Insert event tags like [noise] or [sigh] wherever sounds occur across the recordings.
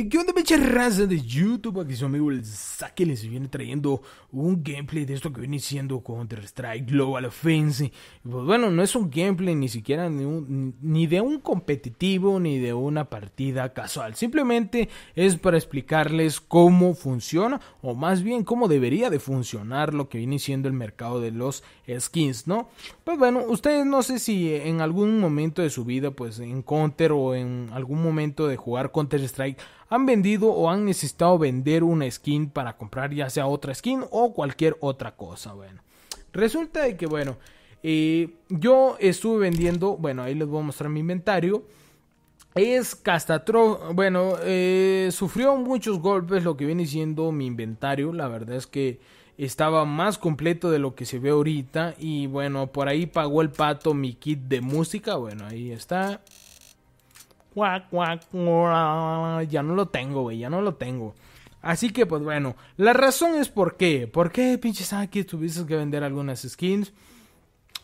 Eh, ¿Qué onda, pinche raza de YouTube? Aquí su amigo el Saque les viene trayendo un gameplay de esto que viene siendo Counter-Strike Global Offense. Pues bueno, no es un gameplay ni siquiera ni, de un competitivo ni de una partida casual. Simplemente es para explicarles cómo funciona o más bien cómo debería de funcionar lo que viene siendo el mercado de los skins, ¿no? Pues bueno, ustedes no sé si en algún momento de su vida, pues en Counter o en algún momento de jugar Counter-Strike, han vendido o han necesitado vender una skin para comprar ya sea otra skin o cualquier otra cosa, bueno. Resulta de que, bueno, eh, yo estuve vendiendo, bueno, ahí les voy a mostrar mi inventario. Es Castatro, bueno, eh, sufrió muchos golpes lo que viene siendo mi inventario, la verdad es que estaba más completo de lo que se ve ahorita y bueno, por ahí pagó el pato mi kit de música, bueno, ahí está, ya no lo tengo, ya no lo tengo. Así que, pues bueno, la razón es por qué. ¿Por qué, pinches Saki, tuviste que vender algunas skins?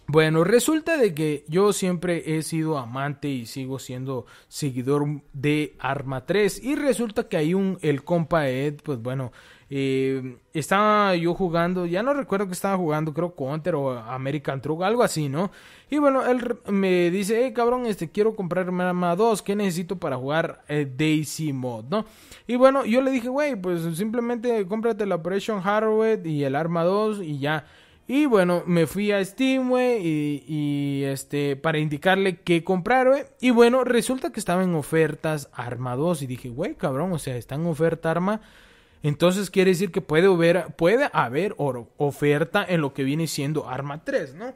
Bueno, resulta de que yo siempre he sido amante y sigo siendo seguidor de Arma 3. Y resulta que hay un, el compa Ed, pues bueno, eh, estaba yo jugando, ya no recuerdo que estaba jugando, creo Counter o American Truck, algo así, ¿no? Y bueno, él me dice, hey cabrón, este quiero comprarme Arma 2, ¿qué necesito para jugar eh, Daisy Mod, no? Y bueno, yo le dije, güey, pues simplemente cómprate la Operation Hardware y el Arma 2 y ya. Y bueno, me fui a Steam, güey, y, y, este, para indicarle qué comprar, güey. Y bueno, resulta que estaba en ofertas Arma 2 y dije, güey, cabrón, o sea, está en oferta Arma entonces quiere decir que puede haber, puede haber oferta en lo que viene siendo Arma 3, ¿no?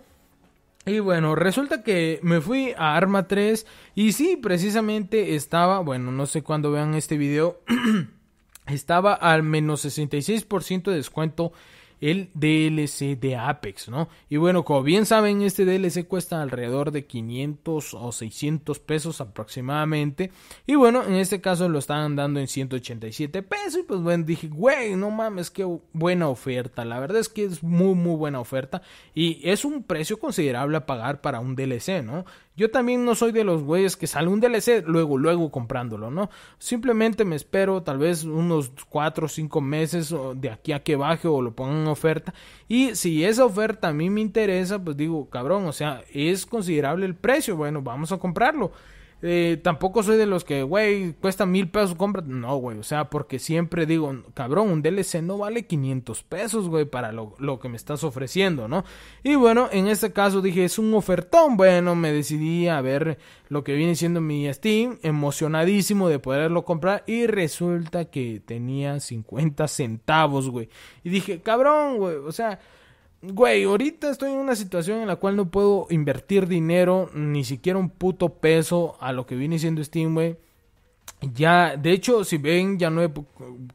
Y bueno, resulta que me fui a Arma 3 y sí, precisamente estaba, bueno, no sé cuándo vean este video, [clears throat] estaba al menos 66% de descuento el DLC de Apex, ¿no? Y bueno, como bien saben, este DLC cuesta alrededor de 500 o 600 pesos aproximadamente. Y bueno, en este caso lo estaban dando en 187 pesos. Y pues bueno, dije, güey, no mames, qué buena oferta. La verdad es que es muy, muy buena oferta. Y es un precio considerable a pagar para un DLC, ¿no? Yo también no soy de los güeyes que sale un DLC luego, luego comprándolo, ¿no? Simplemente me espero tal vez unos 4 o 5 meses de aquí a que baje o lo ponga en oferta. Y si esa oferta a mí me interesa, pues digo, cabrón, o sea, es considerable el precio. Bueno, vamos a comprarlo. Eh, tampoco soy de los que, güey, cuesta mil pesos, compra. No, güey, o sea, porque siempre digo, cabrón, un DLC no vale 500 pesos, güey, para lo, lo, que me estás ofreciendo, ¿no? Y bueno, en este caso dije, es un ofertón. Bueno, me decidí a ver lo que viene siendo mi Steam, emocionadísimo de poderlo comprar. Y resulta que tenía 50 centavos, güey. Y dije, cabrón, güey, o sea güey, ahorita estoy en una situación en la cual no puedo invertir dinero, ni siquiera un puto peso a lo que viene siendo Steam, güey. Ya, de hecho, si ven, ya no he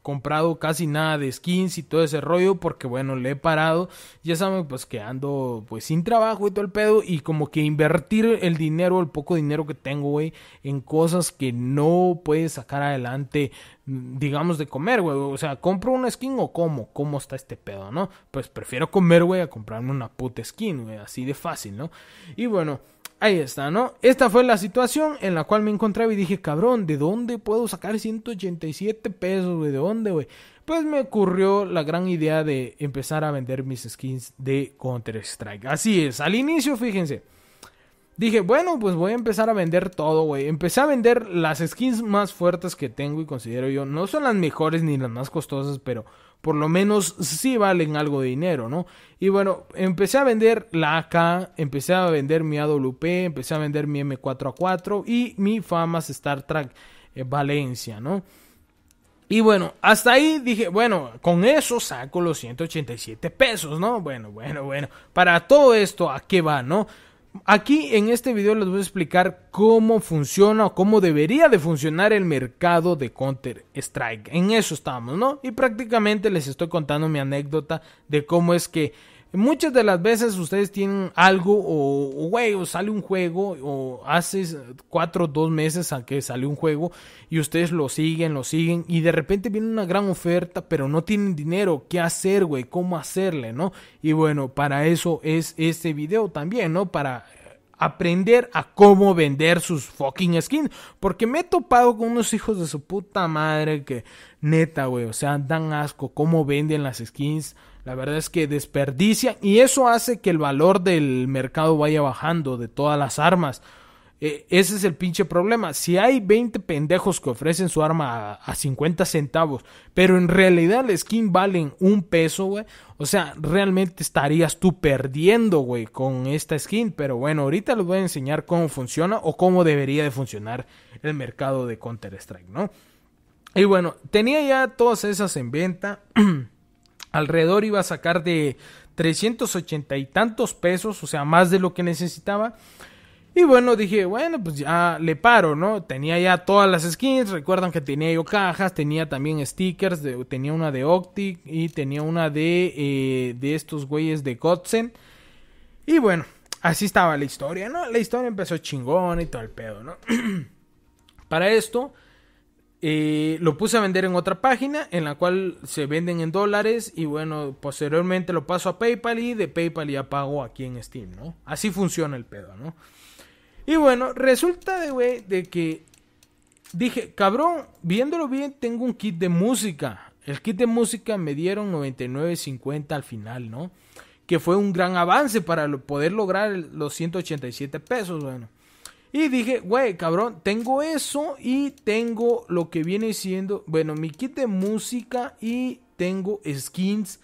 comprado casi nada de skins y todo ese rollo porque, bueno, le he parado. Ya saben, pues que ando pues sin trabajo y todo el pedo y como que invertir el dinero, el poco dinero que tengo, güey, en cosas que no puedes sacar adelante, mm, digamos, de comer, güey. O sea, ¿compro una skin o cómo? ¿Cómo está este pedo, no? Pues prefiero comer, güey, a comprarme una puta skin, güey, así de fácil, ¿no? Y bueno ahí está, ¿no? Esta fue la situación en la cual me encontraba y dije, cabrón, ¿de dónde puedo sacar 187 pesos, güey? ¿De dónde, güey? Pues me ocurrió la gran idea de empezar a vender mis skins de Counter-Strike. Así es, al inicio, fíjense. Dije, bueno, pues voy a empezar a vender todo, güey. Empecé a vender las skins más fuertes que tengo y considero yo. No son las mejores ni las más costosas, pero por lo menos sí valen algo de dinero, ¿no? Y bueno, empecé a vender la AK, empecé a vender mi AWP, empecé a vender mi M4A4 y mi Famas Star Trek eh, Valencia, ¿no? Y bueno, hasta ahí dije, bueno, con eso saco los 187 pesos, ¿no? Bueno, bueno, bueno. Para todo esto, ¿a qué va, no? Aquí en este video les voy a explicar cómo funciona o cómo debería de funcionar el mercado de Counter Strike. En eso estamos, ¿no? Y prácticamente les estoy contando mi anécdota de cómo es que Muchas de las veces ustedes tienen algo o, güey, o, sale un juego o hace cuatro o dos meses a que sale un juego y ustedes lo siguen, lo siguen y de repente viene una gran oferta pero no tienen dinero, ¿qué hacer, güey? ¿Cómo hacerle, no? Y bueno, para eso es este video también, ¿no? Para aprender a cómo vender sus fucking skins. Porque me he topado con unos hijos de su puta madre que, neta, güey, o sea, dan asco cómo venden las skins la verdad es que desperdicia y eso hace que el valor del mercado vaya bajando de todas las armas. E, ese es el pinche problema. Si hay 20 pendejos que ofrecen su arma a, 50 centavos, pero en realidad la skin valen un peso, güey. O sea, realmente estarías tú perdiendo, güey, con esta skin. Pero bueno, ahorita les voy a enseñar cómo funciona o cómo debería de funcionar el mercado de Counter-Strike, ¿no? Y bueno, tenía ya todas esas en venta. [clears throat] Alrededor iba a sacar de 380 y tantos pesos, o sea, más de lo que necesitaba. Y bueno, dije, bueno, pues ya le paro, ¿no? Tenía ya todas las skins, recuerdan que tenía yo cajas, tenía también stickers, tenía una de Optic y tenía una de, eh, de estos güeyes de Godsen. Y bueno, así estaba la historia, ¿no? La historia empezó chingona y todo el pedo, ¿no? [clears throat] Para esto, eh, lo puse a vender en otra página en la cual se venden en dólares y bueno, posteriormente lo paso a PayPal y de PayPal ya pago aquí en Steam, ¿no? Así funciona el pedo, ¿no? Y bueno, resulta de, de que dije, cabrón, viéndolo bien, tengo un kit de música. El kit de música me dieron 99.50 al final, ¿no? Que fue un gran avance para poder lograr los 187 pesos, bueno. Y dije, güey, cabrón, tengo eso y tengo lo que viene siendo, bueno, mi kit de música y tengo skins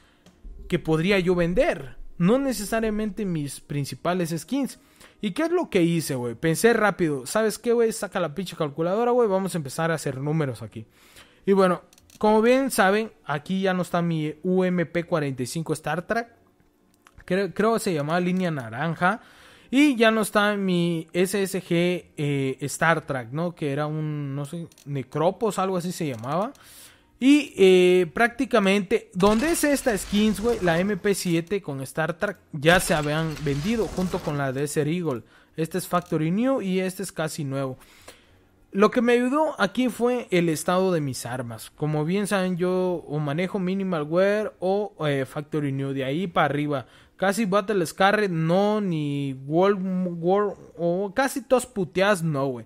que podría yo vender. No necesariamente mis principales skins. ¿Y qué es lo que hice, güey? Pensé rápido, ¿sabes qué, güey? Saca la pinche calculadora, güey, vamos a empezar a hacer números aquí. Y bueno, como bien saben, aquí ya no está mi UMP-45 Star Trek. Creo, que se llamaba línea naranja. Y ya no está mi SSG eh, Star Trek, ¿no? Que era un, no sé, Necropos, algo así se llamaba. Y eh, prácticamente, ¿dónde es esta skins, güey? La MP7 con Star Trek ya se habían vendido junto con la de Desert Eagle. Este es Factory New y este es casi nuevo. Lo que me ayudó aquí fue el estado de mis armas. Como bien saben, yo o manejo Minimal Wear o eh, Factory New, de ahí para arriba. Casi Battle Scarred, no, ni World War, o casi todas puteadas, no, güey.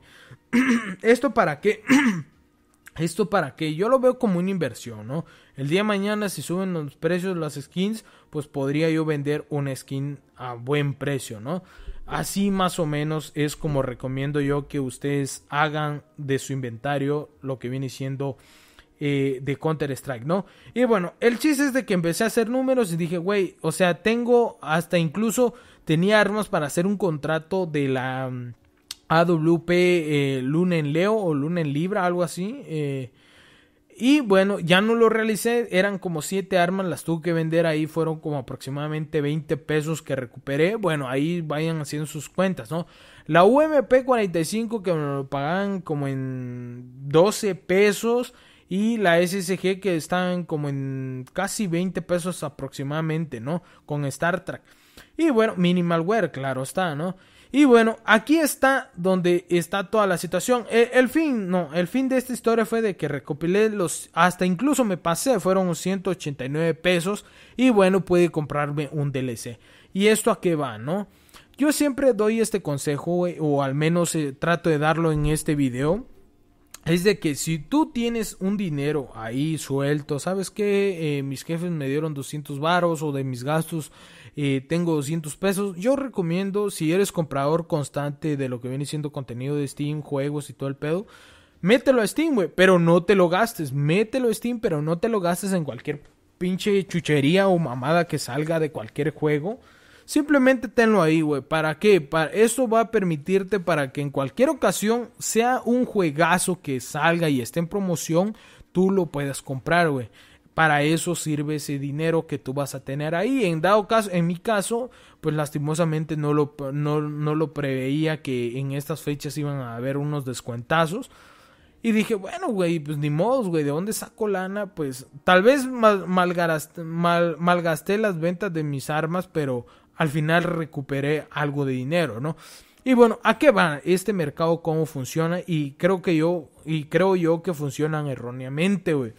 [clears throat] ¿Esto para qué? [clears throat] ¿Esto para qué? Yo lo veo como una inversión, ¿no? El día de mañana, si suben los precios de las skins, pues podría yo vender una skin a buen precio, ¿no? Así más o menos es como recomiendo yo que ustedes hagan de su inventario lo que viene siendo eh, de Counter-Strike, ¿no? Y bueno, el chiste es de que empecé a hacer números y dije, güey, o sea, tengo hasta incluso tenía armas para hacer un contrato de la mm, AWP eh, Luna en Leo o Luna en Libra, algo así. Eh, y bueno, ya no lo realicé, eran como 7 armas, las tuve que vender ahí, fueron como aproximadamente 20 pesos que recuperé. Bueno, ahí vayan haciendo sus cuentas, ¿no? La UMP 45 que me lo pagan como en 12 pesos y la SSG que están como en casi 20 pesos aproximadamente, ¿no? Con Star Trek. Y bueno, Minimalware, claro está, ¿no? Y bueno, aquí está donde está toda la situación. E, el, fin, no, el fin de esta historia fue de que recopilé los, hasta incluso me pasé, fueron 189 pesos y bueno, pude comprarme un DLC. ¿Y esto a qué va, no? Yo siempre doy este consejo, o al menos eh, trato de darlo en este video es de que si tú tienes un dinero ahí suelto, sabes que eh, mis jefes me dieron 200 varos o de mis gastos eh, tengo 200 pesos, yo recomiendo si eres comprador constante de lo que viene siendo contenido de Steam, juegos y todo el pedo, mételo a Steam, güey, pero no te lo gastes, mételo a Steam, pero no te lo gastes en cualquier pinche chuchería o mamada que salga de cualquier juego. Simplemente tenlo ahí, güey. ¿Para qué? Para, eso va a permitirte para que en cualquier ocasión sea un juegazo que salga y esté en promoción, tú lo puedas comprar, güey. Para eso sirve ese dinero que tú vas a tener ahí. En dado caso, en mi caso, pues lastimosamente no lo, no, no lo preveía que en estas fechas iban a haber unos descuentazos. Y dije, bueno, güey, pues ni modos, güey, ¿de dónde saco lana? Pues tal vez mal, malgasté las ventas de mis armas, pero al final recuperé algo de dinero, ¿no? Y bueno, ¿a qué va este mercado? ¿Cómo funciona? Y creo que yo, y creo yo que funcionan erróneamente, güey.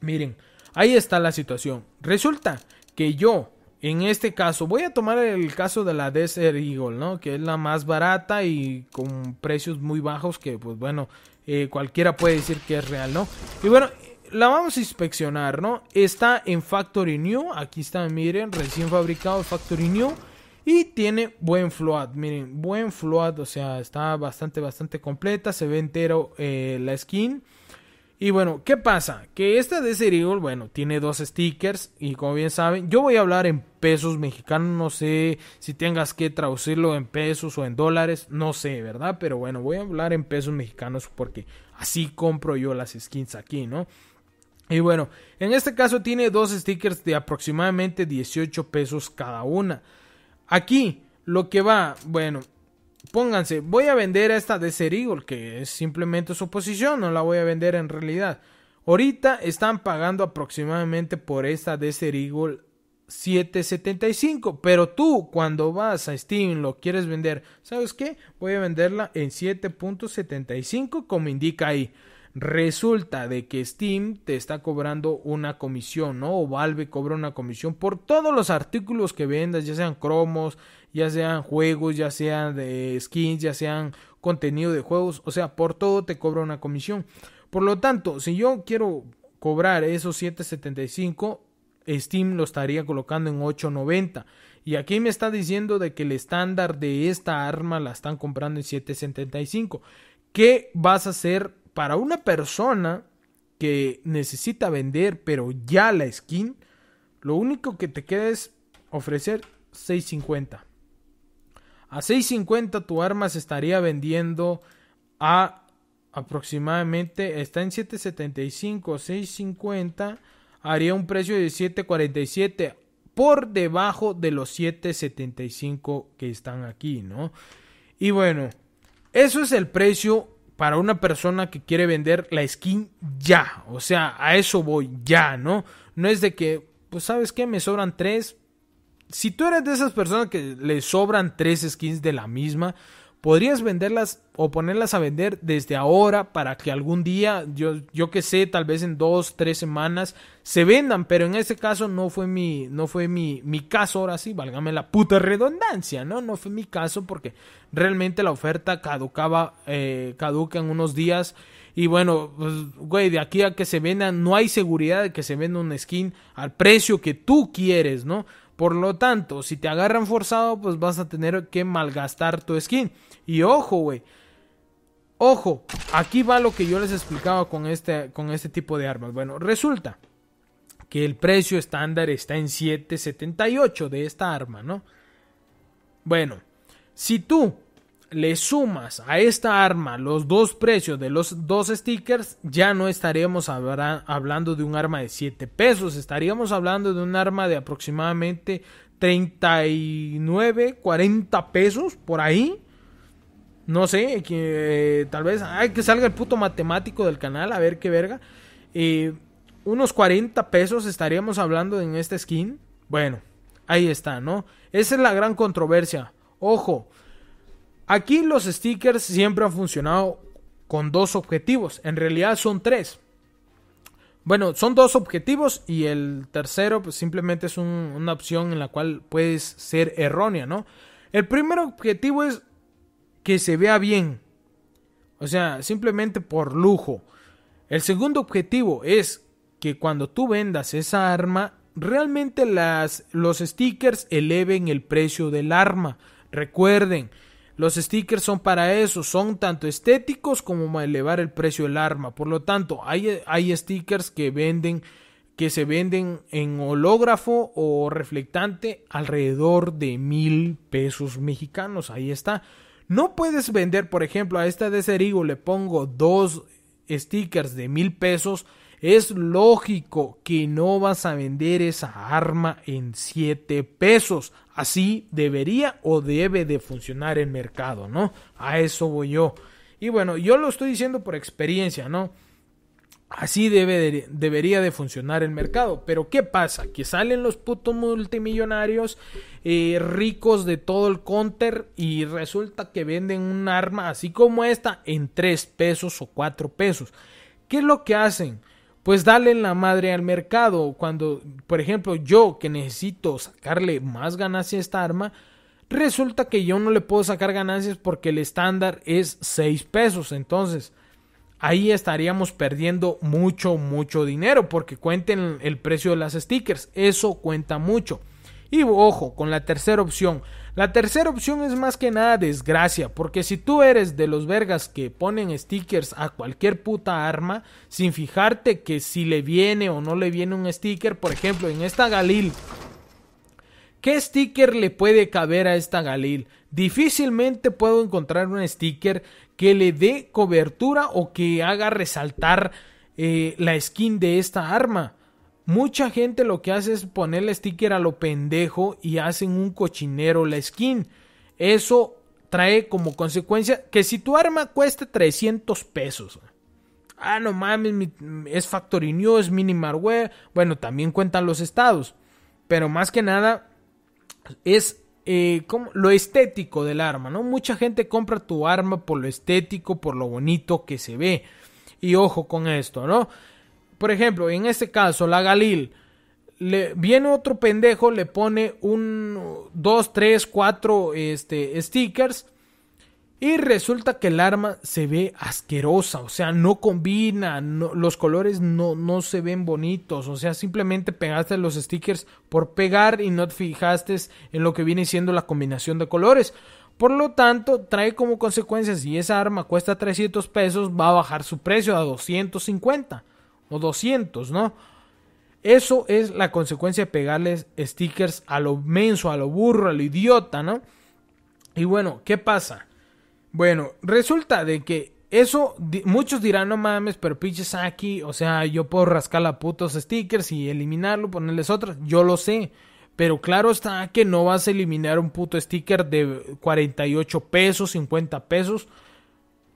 Miren, ahí está la situación. Resulta que yo, en este caso, voy a tomar el caso de la Desert Eagle, ¿no? Que es la más barata y con precios muy bajos que, pues bueno, eh, cualquiera puede decir que es real, ¿no? Y bueno, la vamos a inspeccionar, ¿no? Está en Factory New. Aquí está, miren, recién fabricado Factory New. Y tiene buen float, miren, buen float, o sea, está bastante, bastante completa, se ve entero eh, la skin. Y bueno, ¿qué pasa? Que esta de Serigol, bueno, tiene dos stickers y como bien saben, yo voy a hablar en pesos mexicanos, no sé si tengas que traducirlo en pesos o en dólares, no sé, ¿verdad? Pero bueno, voy a hablar en pesos mexicanos porque así compro yo las skins aquí, ¿no? Y bueno, en este caso tiene dos stickers de aproximadamente 18 pesos cada una. Aquí lo que va, bueno, pónganse, voy a vender a esta de Eagle, que es simplemente su posición, no la voy a vender en realidad. Ahorita están pagando aproximadamente por esta de Eagle 7.75, pero tú cuando vas a Steam lo quieres vender, ¿sabes qué? Voy a venderla en 7.75 como indica ahí resulta de que Steam te está cobrando una comisión, ¿no? O Valve cobra una comisión por todos los artículos que vendas, ya sean cromos, ya sean juegos, ya sean de skins, ya sean contenido de juegos, o sea, por todo te cobra una comisión. Por lo tanto, si yo quiero cobrar esos 775, Steam lo estaría colocando en 890. Y aquí me está diciendo de que el estándar de esta arma la están comprando en 775. ¿Qué vas a hacer para una persona que necesita vender, pero ya la skin, lo único que te queda es ofrecer 650. A 650 tu arma se estaría vendiendo a aproximadamente, está en 775, 650, haría un precio de 747 por debajo de los 775 que están aquí, ¿no? Y bueno, eso es el precio para una persona que quiere vender la skin ya. O sea, a eso voy ya, ¿no? No es de que, pues sabes qué, me sobran tres. Si tú eres de esas personas que le sobran tres skins de la misma, podrías venderlas o ponerlas a vender desde ahora para que algún día, yo, yo que sé, tal vez en dos, tres semanas, se vendan, pero en este caso no fue mi, no fue mi, mi caso, ahora sí, válgame la puta redundancia, ¿no? No fue mi caso porque realmente la oferta caducaba, eh, caduca en unos días. Y bueno, pues, güey, de aquí a que se venda, no hay seguridad de que se venda un skin al precio que tú quieres, ¿no? Por lo tanto, si te agarran forzado, pues vas a tener que malgastar tu skin. Y ojo, güey. Ojo, aquí va lo que yo les explicaba con este, con este tipo de armas. Bueno, resulta que el precio estándar está en 7.78 de esta arma, ¿no? Bueno, si tú le sumas a esta arma los dos precios de los dos stickers, ya no estaríamos hablando de un arma de 7 pesos, estaríamos hablando de un arma de aproximadamente 39, 40 pesos por ahí. No sé, que, eh, tal vez hay que salga el puto matemático del canal a ver qué verga. Eh, unos 40 pesos estaríamos hablando en esta skin. Bueno, ahí está, ¿no? Esa es la gran controversia. Ojo, Aquí los stickers siempre han funcionado con dos objetivos. En realidad son tres. Bueno, son dos objetivos y el tercero pues simplemente es una opción en la cual puedes ser errónea, ¿no? El primer objetivo es que se vea bien. O sea, simplemente por lujo. El segundo objetivo es que cuando tú vendas esa arma, realmente las, los stickers eleven el precio del arma. Recuerden, los stickers son para eso, son tanto estéticos como elevar el precio del arma. Por lo tanto, hay, stickers que venden que se venden en hológrafo o reflectante alrededor de mil pesos mexicanos. Ahí está. No puedes vender, por ejemplo, a esta de Cerigo le pongo dos stickers de mil pesos es lógico que no vas a vender esa arma en 7 pesos. Así debería o debe de funcionar el mercado, ¿no? A eso voy yo. Y bueno, yo lo estoy diciendo por experiencia, ¿no? Así debe debería de funcionar el mercado. Pero ¿qué pasa? Que salen los putos multimillonarios eh, ricos de todo el counter y resulta que venden un arma así como esta en 3 pesos o 4 pesos. ¿Qué es lo que hacen? pues dale la madre al mercado. Cuando, por ejemplo, yo que necesito sacarle más ganancias a esta arma, resulta que yo no le puedo sacar ganancias porque el estándar es 6 pesos. Entonces, ahí estaríamos perdiendo mucho, mucho dinero porque cuenten el precio de las stickers. Eso cuenta mucho. Y ojo, con la tercera opción, la tercera opción es más que nada desgracia, porque si tú eres de los vergas que ponen stickers a cualquier puta arma, sin fijarte que si le viene o no le viene un sticker, por ejemplo, en esta Galil, ¿Qué sticker le puede caber a esta Galil? Difícilmente puedo encontrar un sticker que le dé cobertura o que haga resaltar eh, la skin de esta arma. Mucha gente lo que hace es ponerle sticker a lo pendejo y hacen un cochinero la skin. Eso trae como consecuencia que si tu arma cuesta 300 pesos. Ah, no mames, es Factory New, es web Bueno, también cuentan los estados. Pero más que nada es eh, como, lo estético del arma, ¿no? Mucha gente compra tu arma por lo estético, por lo bonito que se ve. Y ojo con esto, ¿no? por ejemplo, en este caso, la Galil, le, viene otro pendejo, le pone un, dos, tres, cuatro este, stickers. Y resulta que el arma se ve asquerosa, o sea, no combina, los colores no, no, se ven bonitos, o sea, simplemente pegaste los stickers por pegar y no te fijaste en lo que viene siendo la combinación de colores. Por lo tanto, trae como consecuencia, si esa arma cuesta 300 pesos, va a bajar su precio a 250 o 200, ¿no? Eso es la consecuencia de pegarles stickers a lo menso, a lo burro, a lo idiota, ¿no? Y bueno, ¿qué pasa? Bueno, resulta de que eso, muchos dirán, no mames, pero pinches aquí, o sea, yo puedo rascar a putos stickers y eliminarlo, ponerles otros, yo lo sé. Pero claro está que no vas a eliminar un puto sticker de 48 pesos, 50 pesos.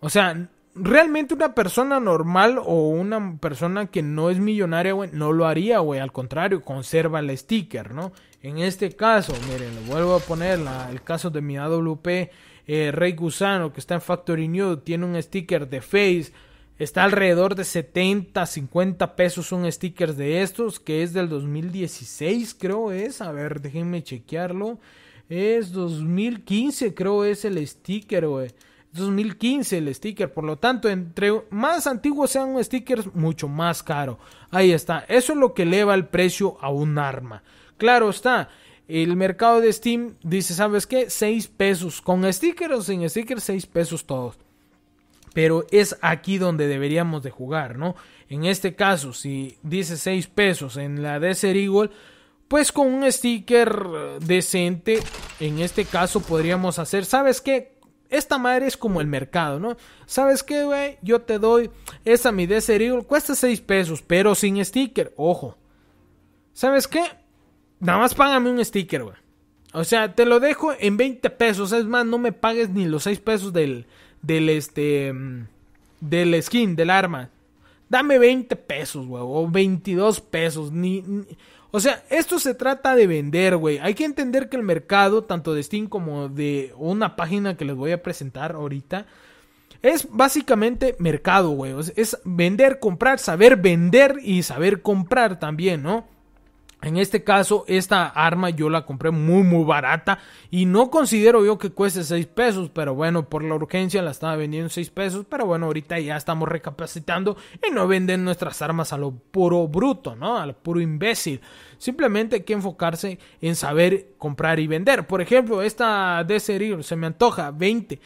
O sea, realmente una persona normal o una persona que no es millonaria, güey, no lo haría, güey. Al contrario, conserva el sticker, ¿no? En este caso, miren, vuelvo a poner el caso de mi AWP eh, Rey Gusano, que está en Factory New, tiene un sticker de Face. Está alrededor de 70, 50 pesos un sticker de estos, que es del 2016, creo es. A ver, déjenme chequearlo. Es 2015, creo es el sticker, güey. 2015 el sticker. Por lo tanto, entre más antiguos sean los stickers, mucho más caro. Ahí está. Eso es lo que eleva el precio a un arma. Claro está. El mercado de Steam dice, ¿sabes qué? 6 pesos. Con stickers o sin sticker 6 pesos todos. Pero es aquí donde deberíamos de jugar, ¿no? En este caso, si dice 6 pesos en la de Eagle, pues con un sticker decente, en este caso podríamos hacer, ¿sabes qué? esta madre es como el mercado, ¿no? ¿Sabes qué, güey? Yo te doy esa mi de Eagle, cuesta 6 pesos, pero sin sticker, ojo. ¿Sabes qué? Nada más págame un sticker, güey. O sea, te lo dejo en 20 pesos, es más, no me pagues ni los 6 pesos del, del, este, mm, del skin, del arma. Dame 20 pesos, güey, o 22 pesos, ni o sea, esto se trata de vender, güey. Hay que entender que el mercado, tanto de Steam como de una página que les voy a presentar ahorita, es básicamente mercado, güey. es vender, comprar, saber vender y saber comprar también, ¿no? En este caso, esta arma yo la compré muy, muy barata y no considero yo que cueste 6 pesos, pero bueno, por la urgencia la estaba vendiendo 6 pesos, pero bueno, ahorita ya estamos recapacitando y no venden nuestras armas a lo puro bruto, ¿no? A lo puro imbécil. Simplemente hay que enfocarse en saber comprar y vender. Por ejemplo, esta de se me antoja 20.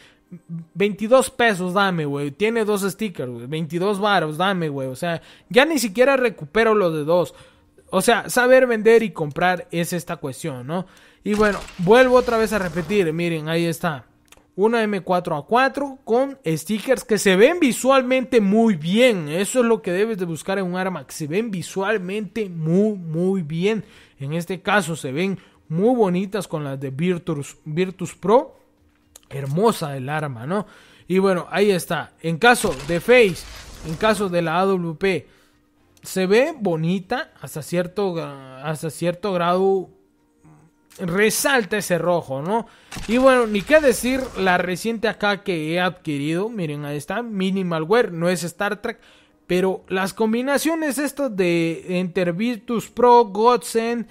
22 pesos, dame, güey. Tiene dos stickers, 22 varos, dame, güey. O sea, ya ni siquiera recupero los de dos. O sea, saber vender y comprar es esta cuestión, ¿no? Y bueno, vuelvo otra vez a repetir, miren, ahí está. Una M4A4 con stickers que se ven visualmente muy bien. Eso es lo que debes de buscar en un arma, que se ven visualmente muy, muy bien. En este caso se ven muy bonitas con las de Virtus, Pro. Hermosa el arma, ¿no? Y bueno, ahí está. En caso de Face, en caso de la AWP, se ve bonita hasta cierto, hasta cierto grado. Resalta ese rojo, ¿no? Y bueno, ni qué decir la reciente acá que he adquirido. Miren, ahí está, Minimal no es Star Trek. Pero las combinaciones estas de Enter Pro, Godsen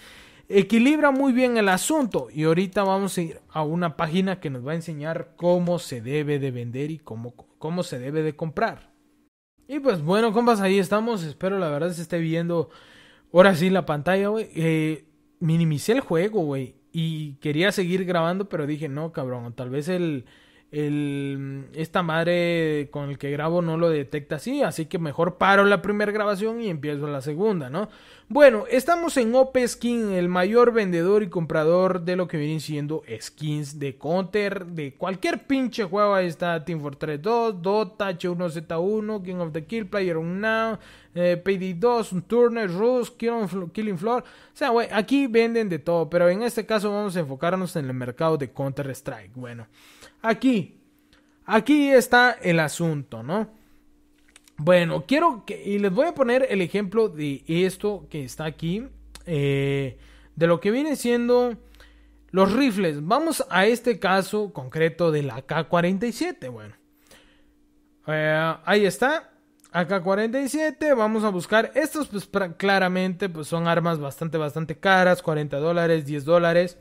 equilibra muy bien el asunto. Y ahorita vamos a ir a una página que nos va a enseñar cómo se debe de vender y cómo, cómo se debe de comprar. Y pues bueno, compas, ahí estamos. Espero la verdad se esté viendo ahora sí la pantalla, güey. Eh, minimicé el juego, güey. Y quería seguir grabando, pero dije, no, cabrón, tal vez el el, esta madre con el que grabo no lo detecta así, así que mejor paro la primera grabación y empiezo la segunda, ¿no? Bueno, estamos en OP Skin, el mayor vendedor y comprador de lo que vienen siendo skins de Counter, de cualquier pinche juego, ahí está Team Fortress 2, Dota, H1Z1, King of the Kill, Player Now, 2, eh, Turner, Rus, Killing Floor, o sea, güey, aquí venden de todo, pero en este caso vamos a enfocarnos en el mercado de Counter Strike, bueno aquí, aquí está el asunto, ¿no? Bueno, quiero que, y les voy a poner el ejemplo de esto que está aquí, eh, de lo que viene siendo los rifles. Vamos a este caso concreto de la K-47, bueno. Eh, ahí está, AK-47, vamos a buscar. Estos, pues claramente, pues son armas bastante, bastante caras, 40 dólares, 10 dólares.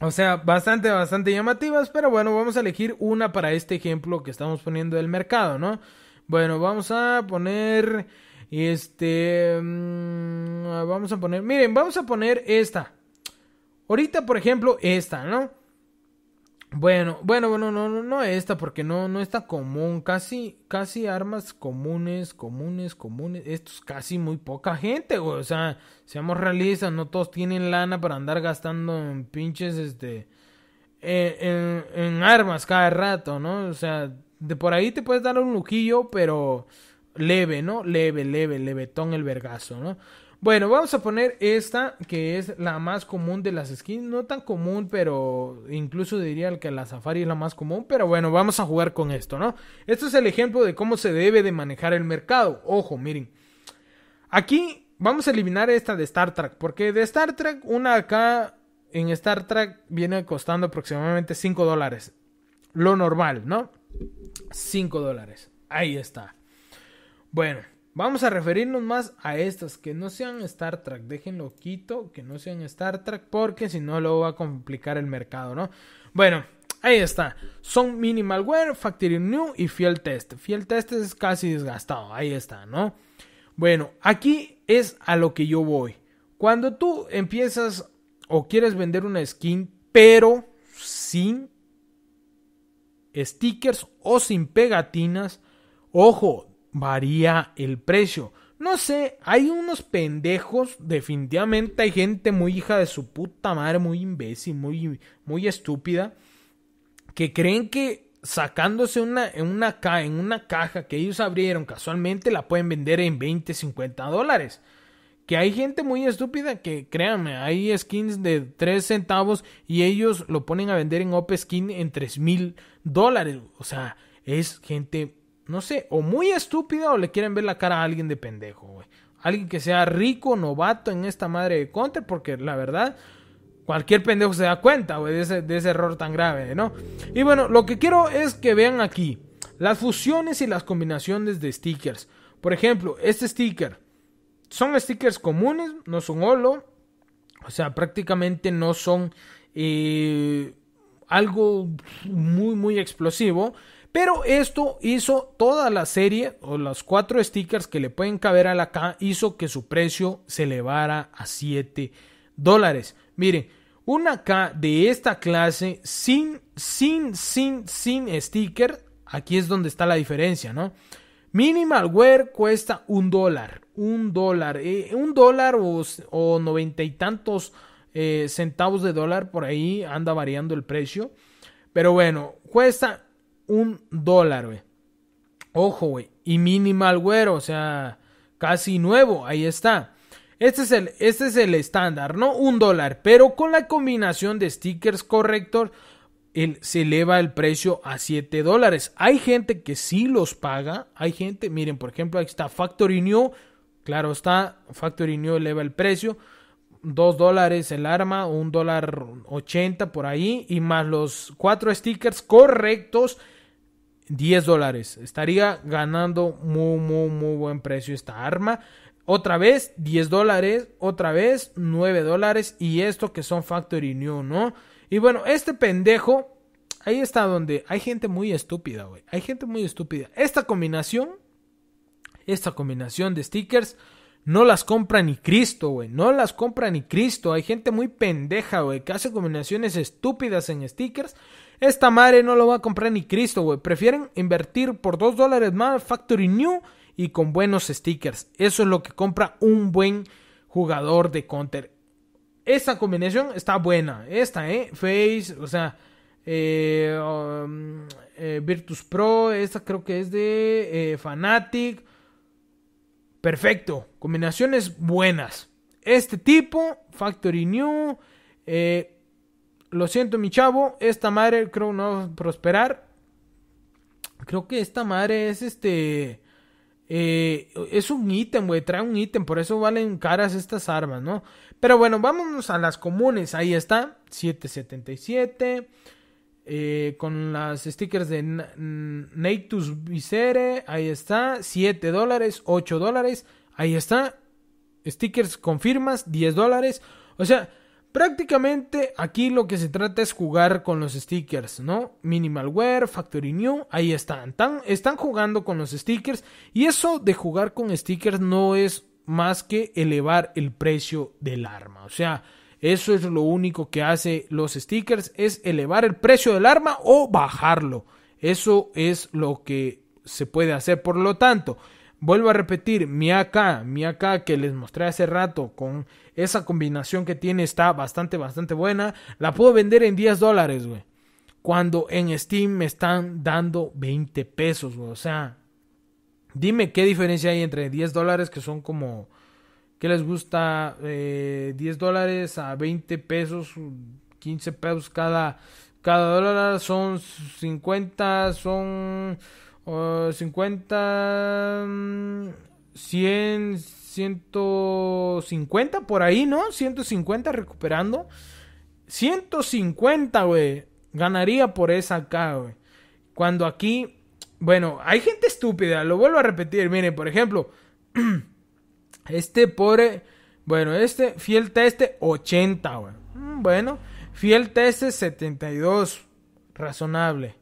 O sea, bastante, bastante llamativas, pero bueno, vamos a elegir una para este ejemplo que estamos poniendo del mercado, ¿no? Bueno, vamos a poner, este, mm, vamos a poner, miren, vamos a poner esta. Ahorita, por ejemplo, esta, ¿no? Bueno, bueno, bueno, no, no, no esta, porque no, no está común. Casi, casi armas comunes, comunes, comunes. Esto es casi muy poca gente, güey. O sea, seamos realistas, no todos tienen lana para andar gastando en pinches, este, en, eh, en, en armas cada rato, ¿no? O sea, de por ahí te puedes dar un lujillo, pero leve, ¿no? Leve, leve, levetón el vergazo, ¿no? Bueno, vamos a poner esta, que es la más común de las skins. No tan común, pero incluso diría que la Safari es la más común. Pero bueno, vamos a jugar con esto, ¿no? Esto es el ejemplo de cómo se debe de manejar el mercado. Ojo, miren. Aquí vamos a eliminar esta de Star Trek. Porque de Star Trek, una acá en Star Trek viene costando aproximadamente 5 dólares. Lo normal, ¿no? 5 dólares. Ahí está. Bueno. Vamos a referirnos más a estas que no sean Star Trek. Déjenlo quito, que no sean Star Trek, porque si no, lo va a complicar el mercado, ¿no? Bueno, ahí está. Son Minimalware, Factory New y Fiel Test. Fiel Test es casi desgastado, ahí está, ¿no? Bueno, aquí es a lo que yo voy. Cuando tú empiezas o quieres vender una skin, pero sin stickers o sin pegatinas, ojo, varía el precio. No sé, hay unos pendejos, definitivamente hay gente muy hija de su puta madre, muy imbécil, muy, muy estúpida, que creen que sacándose una, en, una caja que ellos abrieron casualmente la pueden vender en 20, 50 dólares. Que hay gente muy estúpida que, créanme, hay skins de 3 centavos y ellos lo ponen a vender en OP Skin en 3 mil dólares. O sea, es gente no sé, o muy estúpida o le quieren ver la cara a alguien de pendejo, güey. Alguien que sea rico, novato en esta madre de Counter, porque la verdad, cualquier pendejo se da cuenta, güey, de ese, error tan grave, ¿no? Y bueno, lo que quiero es que vean aquí las fusiones y las combinaciones de stickers. Por ejemplo, este sticker. Son stickers comunes, no son holo. O sea, prácticamente no son eh, algo muy, muy explosivo. Pero esto hizo toda la serie o las cuatro stickers que le pueden caber a la K hizo que su precio se elevara a 7 dólares. Miren, una K de esta clase sin, sin, sin, sin sticker, aquí es donde está la diferencia, ¿no? Minimal Wear cuesta un dólar, un dólar, eh, un dólar o noventa y tantos eh, centavos de dólar, por ahí anda variando el precio. Pero bueno, cuesta un dólar, Ojo, güey. Y minimal, güero, o sea, casi nuevo, ahí está. Este es, el, este es el estándar, ¿no? Un dólar, pero con la combinación de stickers corrector se eleva el precio a 7 dólares. Hay gente que sí los paga, hay gente, miren, por ejemplo, aquí está Factory New, claro está, Factory New eleva el precio, 2 dólares el arma, 1 dólar 80 por ahí, y más los 4 stickers correctos 10 dólares. Estaría ganando muy, muy, muy buen precio esta arma. Otra vez 10 dólares, otra vez 9 dólares y esto que son Factory New, ¿no? Y bueno, este pendejo, ahí está donde hay gente muy estúpida, güey. Hay gente muy estúpida. Esta combinación, esta combinación de stickers no las compra ni Cristo, güey. No las compra ni Cristo. Hay gente muy pendeja, güey, que hace combinaciones estúpidas en stickers. Esta madre no lo va a comprar ni Cristo, güey. Prefieren invertir por 2 dólares más Factory New y con buenos stickers. Eso es lo que compra un buen jugador de Counter. Esta combinación está buena. Esta, ¿eh? Face, o sea, eh, um, eh, Virtus Pro. Esta creo que es de eh, Fanatic. Perfecto. Combinaciones buenas. Este tipo, Factory New. Eh, lo siento, mi chavo. Esta madre creo no va a prosperar. Creo que esta madre es este. Eh, es un ítem, güey. Trae un ítem. Por eso valen caras estas armas, ¿no? Pero bueno, vámonos a las comunes. Ahí está. 777. Eh, con las stickers de Neitus Visere, ahí está, 7 dólares, 8 dólares, ahí está, stickers con firmas, 10 dólares, o sea, prácticamente aquí lo que se trata es jugar con los stickers, ¿no? Minimalware, Factory New, ahí están, están jugando con los stickers y eso de jugar con stickers no es más que elevar el precio del arma, o sea, eso es lo único que hace los stickers, es elevar el precio del arma o bajarlo. Eso es lo que se puede hacer. Por lo tanto, vuelvo a repetir, mi acá, mi acá que les mostré hace rato con esa combinación que tiene está bastante, bastante buena. La puedo vender en 10 dólares, güey. Cuando en Steam me están dando 20 pesos, güey. O sea, dime qué diferencia hay entre 10 dólares que son como... ¿Qué les gusta? 10 eh, dólares a 20 pesos, 15 pesos cada, cada dólar. Son 50, son 50, 100, 150 por ahí, ¿no? 150 recuperando. 150, güey. Ganaría por esa acá, güey. Cuando aquí, bueno, hay gente estúpida, lo vuelvo a repetir. Miren, por ejemplo. [clears throat] Este pobre, bueno, este, fiel teste 80, güey. Mm, bueno, fiel teste 72, razonable.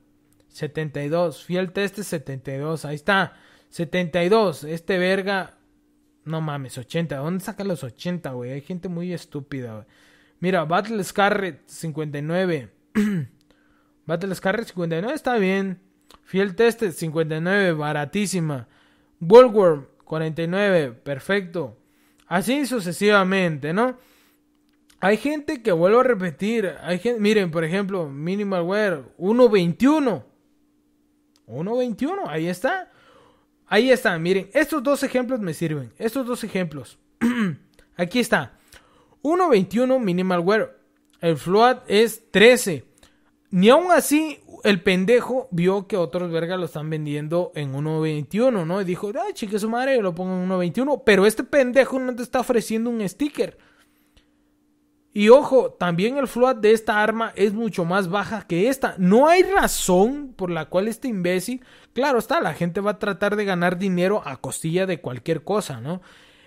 72, fiel teste 72, ahí está. 72, este verga, no mames, 80. ¿Dónde saca los 80, güey? Hay gente muy estúpida, güey. Mira, Battle Scarlet, 59. [clears throat] Battle Scarlet, 59 está bien. Fiel Test 59, baratísima. Bullworm 49, perfecto. Así sucesivamente, ¿no? Hay gente que vuelvo a repetir, hay gente, miren, por ejemplo, Minimalware 1.21. 1.21, ahí está. Ahí está, miren, estos dos ejemplos me sirven. Estos dos ejemplos. [clears throat] Aquí está. 1.21 Minimalware. El float es 13. Ni aún así, el pendejo vio que otros vergas lo están vendiendo en 1.21, ¿no? Y dijo, ay, ah, chique su madre, lo pongo en 1.21. Pero este pendejo no te está ofreciendo un sticker. Y ojo, también el float de esta arma es mucho más baja que esta. No hay razón por la cual este imbécil, claro está, la gente va a tratar de ganar dinero a costilla de cualquier cosa, ¿no?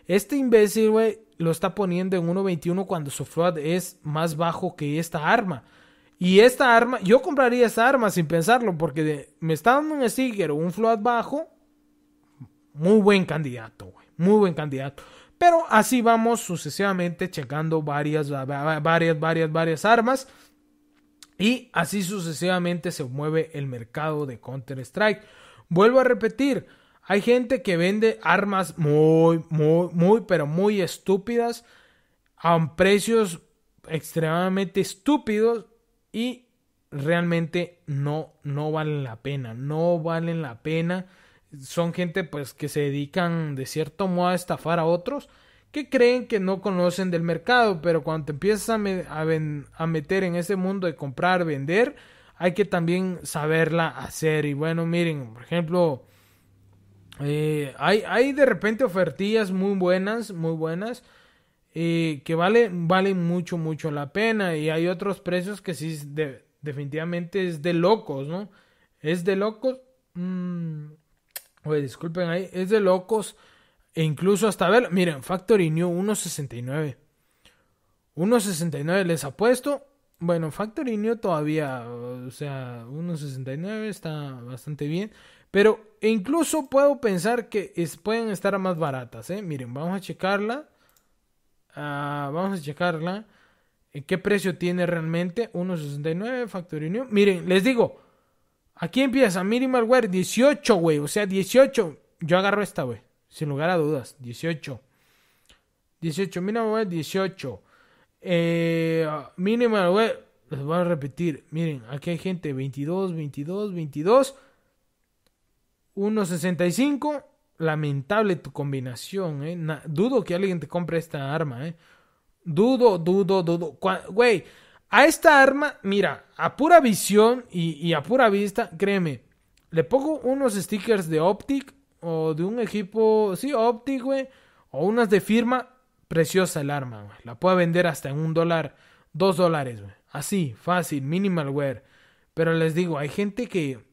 Este imbécil, güey, lo está poniendo en 1.21 cuando su float es más bajo que esta arma. Y esta arma, yo compraría esta arma sin pensarlo, porque me está dando un sticker o un float bajo. Muy buen candidato, Muy buen candidato. Pero así vamos sucesivamente checando varias, varias, varias, varias armas. Y así sucesivamente se mueve el mercado de Counter-Strike. Vuelvo a repetir, hay gente que vende armas muy, muy, muy, pero muy estúpidas a precios extremadamente estúpidos y realmente no, no valen la pena, no valen la pena. Son gente pues que se dedican de cierto modo a estafar a otros que creen que no conocen del mercado, pero cuando te empiezas a, meter en ese mundo de comprar, vender, hay que también saberla hacer. Y bueno, miren, por ejemplo, eh, hay, hay de repente ofertillas muy buenas, muy buenas que vale, vale mucho, mucho la pena. Y hay otros precios que sí, definitivamente es de locos, ¿no? Es de locos. Mm, disculpen ahí, es de locos. E incluso hasta ver, miren, Factory New 1.69. 1.69 les apuesto. Bueno, Factory New todavía, o sea, 1.69 está bastante bien. Pero incluso puedo pensar que es, pueden estar más baratas, ¿eh? Miren, vamos a checarla. Ah, vamos a checarla. ¿En qué precio tiene realmente? 1.69 Factory Miren, les digo. Aquí empieza malware 18, güey. O sea, 18. Yo agarro esta, güey. Sin lugar a dudas. 18. 18. 18. Eh, web Les voy a repetir. Miren, aquí hay gente. 22, 22, 22. 1.65 lamentable tu combinación, ¿eh? dudo que alguien te compre esta arma, ¿eh? Dudo, dudo, dudo. Güey, a esta arma, mira, a pura visión y, a pura vista, créeme, le pongo unos stickers de Optic o de un equipo, sí, Optic, güey, o unas de firma, preciosa el arma, güey. La puedo vender hasta en un dólar, dos dólares, güey. Así, fácil, minimal wear. Pero les digo, hay gente que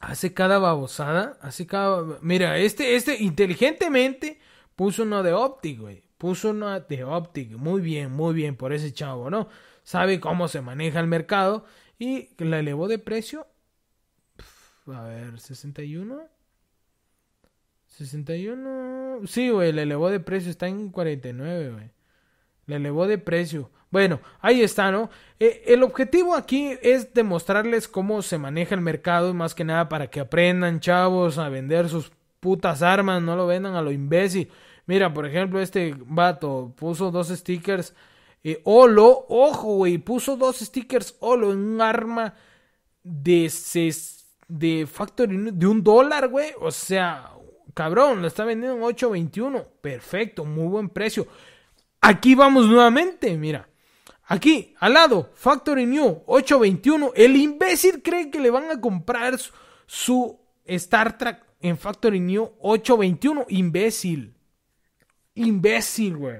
hace cada babosada, hace cada... Mira, este, este inteligentemente puso uno de Optic, güey. Puso uno de Optic. Muy bien, muy bien por ese chavo, ¿no? Sabe cómo se maneja el mercado y la elevó de precio. a ver, 61. 61. Sí, güey, la elevó de precio. Está en 49, güey. Le elevó de precio. Bueno, ahí está, ¿no? Eh, el objetivo aquí es demostrarles cómo se maneja el mercado, más que nada para que aprendan, chavos, a vender sus putas armas, no lo vendan a lo imbécil. Mira, por ejemplo, este vato puso dos stickers eh, Olo, ojo, güey, puso dos stickers Olo en un arma de, de Factory de un dólar, güey. O sea, cabrón, lo está vendiendo en 8.21. Perfecto, muy buen precio. Aquí vamos nuevamente, mira. Aquí, al lado, Factory New 821. El imbécil cree que le van a comprar su, Star Trek en Factory New 821. Imbécil. Imbécil, güey.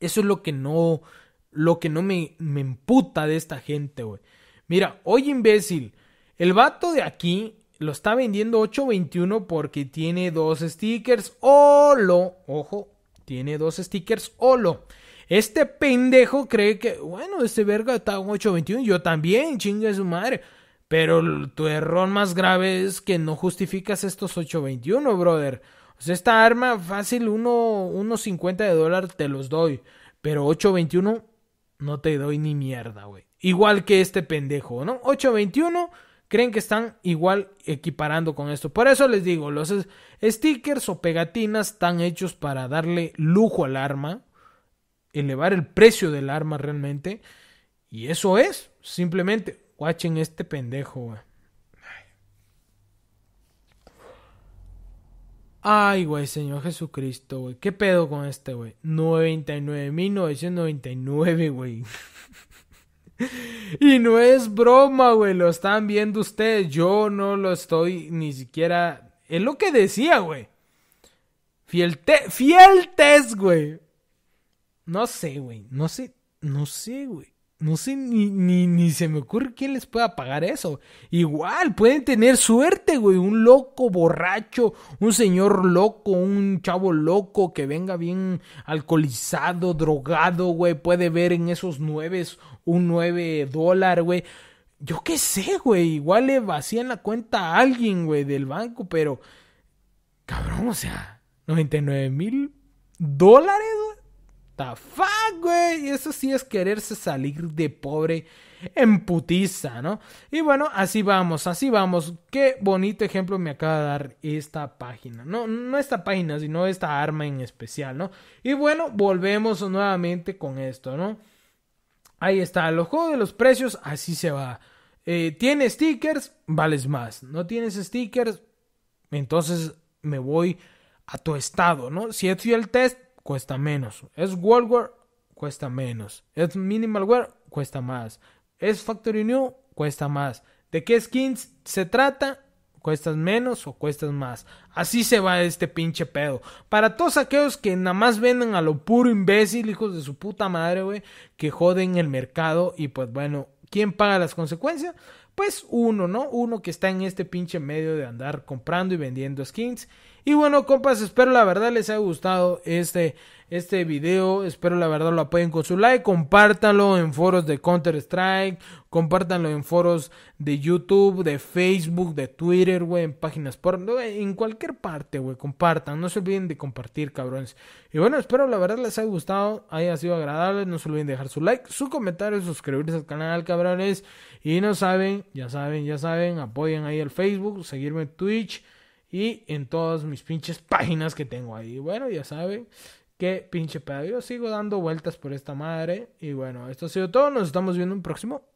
Eso es lo que no. Lo que no me, me emputa de esta gente, güey. Mira, oye, imbécil. El vato de aquí lo está vendiendo 821 porque tiene dos stickers. O lo, ojo, tiene dos stickers Olo. Este pendejo cree que, bueno, este verga está en 821. Yo también, chingue su madre. Pero tu error más grave es que no justificas estos 821, brother. O sea, esta arma fácil, uno, unos 50 de dólar te los doy. Pero 821 no te doy ni mierda, güey. Igual que este pendejo, ¿no? 821 creen que están igual equiparando con esto. Por eso les digo, los stickers o pegatinas están hechos para darle lujo al arma, elevar el precio del arma realmente. Y eso es, simplemente, guachen este pendejo, güey. Ay, güey, Señor Jesucristo, güey. ¿Qué pedo con este, güey? 99.999, güey. [laughs] [laughs] Y no es broma, güey, lo están viendo ustedes. Yo no lo estoy ni siquiera. Es lo que decía, güey. Fiel, fieltes, güey. No sé, güey. No sé, no sé, güey no sé, ni, ni, ni, se me ocurre quién les pueda pagar eso. Igual, pueden tener suerte, güey. Un loco borracho, un señor loco, un chavo loco que venga bien alcoholizado, drogado, güey. Puede ver en esos nueve un nueve dólar, güey. Yo qué sé, güey. Igual le vacían la cuenta a alguien, güey, del banco, pero... Cabrón, o sea, 99 mil dólares, güey the Y eso sí es quererse salir de pobre en putiza, ¿no? Y bueno, así vamos, así vamos. Qué bonito ejemplo me acaba de dar esta página. No, no esta página, sino esta arma en especial, ¿no? Y bueno, volvemos nuevamente con esto, ¿no? Ahí está, los juegos de los precios, así se va. Eh, tiene stickers, vales más. No tienes stickers, entonces me voy a tu estado, ¿no? Si es el test, cuesta menos. Es War cuesta menos. Es Minimalware, cuesta más. Es Factory New, cuesta más. ¿De qué skins se trata? ¿Cuestas menos o cuestas más? Así se va este pinche pedo. Para todos aquellos que nada más venden a lo puro imbécil, hijos de su puta madre, güey, que joden el mercado y pues bueno, ¿quién paga las consecuencias? pues uno, ¿no? Uno que está en este pinche medio de andar comprando y vendiendo skins. Y bueno, compas, espero la verdad les haya gustado este, este video. Espero la verdad lo apoyen con su like. Compártanlo en foros de Counter-Strike. Compártanlo en foros de YouTube, de Facebook, de Twitter, güey, en páginas por... En cualquier parte, güey, compartan. No se olviden de compartir, cabrones. Y bueno, espero la verdad les haya gustado, haya sido agradable. No se olviden de dejar su like, su comentario, suscribirse al canal, cabrones. Y no saben, ya saben, ya saben, apoyen ahí el Facebook, seguirme en Twitch y en todas mis pinches páginas que tengo ahí. Bueno, ya saben que pinche pedo. Yo sigo dando vueltas por esta madre. Y bueno, esto ha sido todo. Nos estamos viendo un próximo